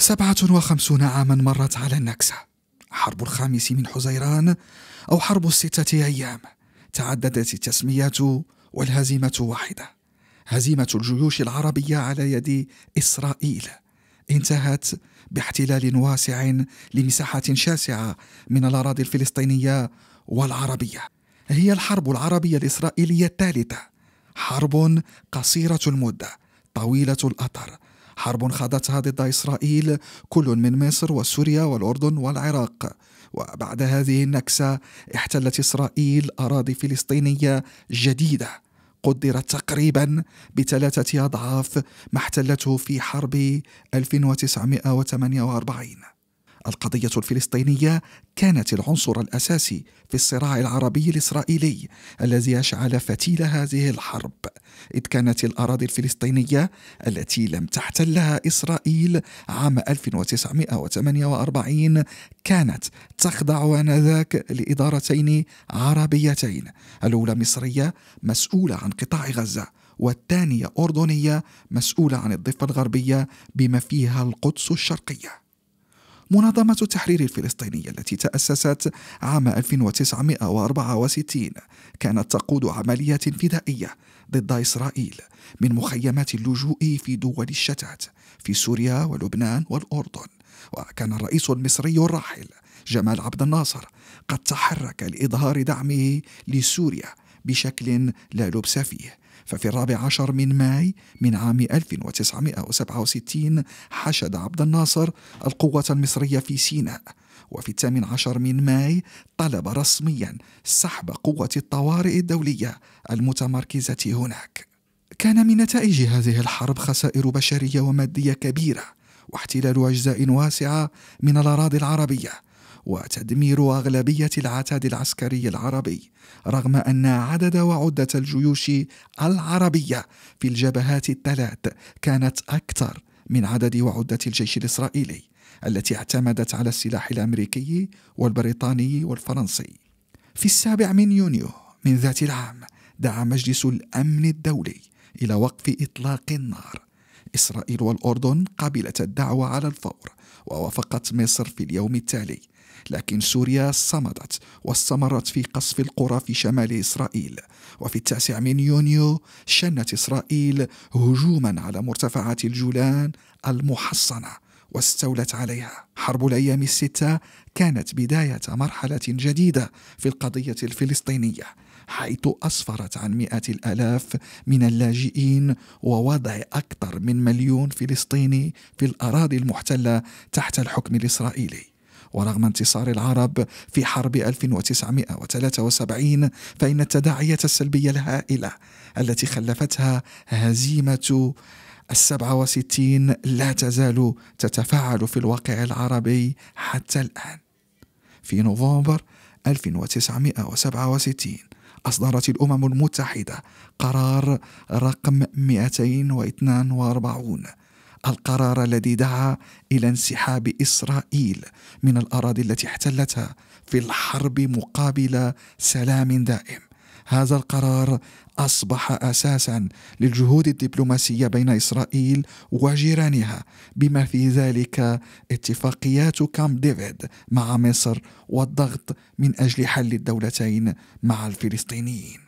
سبعة وخمسون عاما مرت على النكسة حرب الخامس من حزيران أو حرب الستة أيام تعددت التسميات والهزيمة واحدة هزيمة الجيوش العربية على يد إسرائيل انتهت باحتلال واسع لمساحة شاسعة من الأراضي الفلسطينية والعربية هي الحرب العربية الإسرائيلية الثالثة حرب قصيرة المدة طويلة الأطر حرب خاضتها ضد إسرائيل كل من مصر وسوريا والأردن والعراق وبعد هذه النكسة احتلت إسرائيل أراضي فلسطينية جديدة قدرت تقريبا بثلاثة أضعاف ما احتلته في حرب 1948 القضية الفلسطينية كانت العنصر الأساسي في الصراع العربي الإسرائيلي الذي أشعل فتيل هذه الحرب، إذ كانت الأراضي الفلسطينية التي لم تحتلها إسرائيل عام 1948 كانت تخضع آنذاك لإدارتين عربيتين، الأولى مصرية مسؤولة عن قطاع غزة والثانية أردنية مسؤولة عن الضفة الغربية بما فيها القدس الشرقية. منظمة التحرير الفلسطينية التي تأسست عام 1964 كانت تقود عمليات فدائية ضد إسرائيل من مخيمات اللجوء في دول الشتات في سوريا ولبنان والأردن وكان الرئيس المصري الراحل جمال عبد الناصر قد تحرك لإظهار دعمه لسوريا بشكل لا لبس فيه ففي الرابع عشر من ماي من عام 1967 حشد عبد الناصر القوة المصرية في سيناء وفي الثامن عشر من ماي طلب رسميا سحب قوة الطوارئ الدولية المتمركزة هناك كان من نتائج هذه الحرب خسائر بشرية ومادية كبيرة واحتلال أجزاء واسعة من الأراضي العربية وتدمير أغلبية العتاد العسكري العربي رغم أن عدد وعدة الجيوش العربية في الجبهات الثلاث كانت أكثر من عدد وعدة الجيش الإسرائيلي التي اعتمدت على السلاح الأمريكي والبريطاني والفرنسي في السابع من يونيو من ذات العام دعا مجلس الأمن الدولي إلى وقف إطلاق النار إسرائيل والأردن قبلت الدعوة على الفور ووافقت مصر في اليوم التالي لكن سوريا صمدت واستمرت في قصف القرى في شمال إسرائيل وفي التاسع من يونيو شنت إسرائيل هجوما على مرتفعات الجولان المحصنة واستولت عليها حرب الأيام الستة كانت بداية مرحلة جديدة في القضية الفلسطينية حيث أسفرت عن مئات الآلاف من اللاجئين ووضع أكثر من مليون فلسطيني في الأراضي المحتلة تحت الحكم الإسرائيلي ورغم انتصار العرب في حرب 1973 فإن التداعيات السلبية الهائلة التي خلفتها هزيمة السبعة وستين لا تزال تتفاعل في الواقع العربي حتى الآن في نوفمبر 1967 أصدرت الأمم المتحدة قرار رقم 242 القرار الذي دعا إلى انسحاب إسرائيل من الأراضي التي احتلتها في الحرب مقابل سلام دائم هذا القرار اصبح اساسا للجهود الدبلوماسيه بين اسرائيل وجيرانها بما في ذلك اتفاقيات كامب ديفيد مع مصر والضغط من اجل حل الدولتين مع الفلسطينيين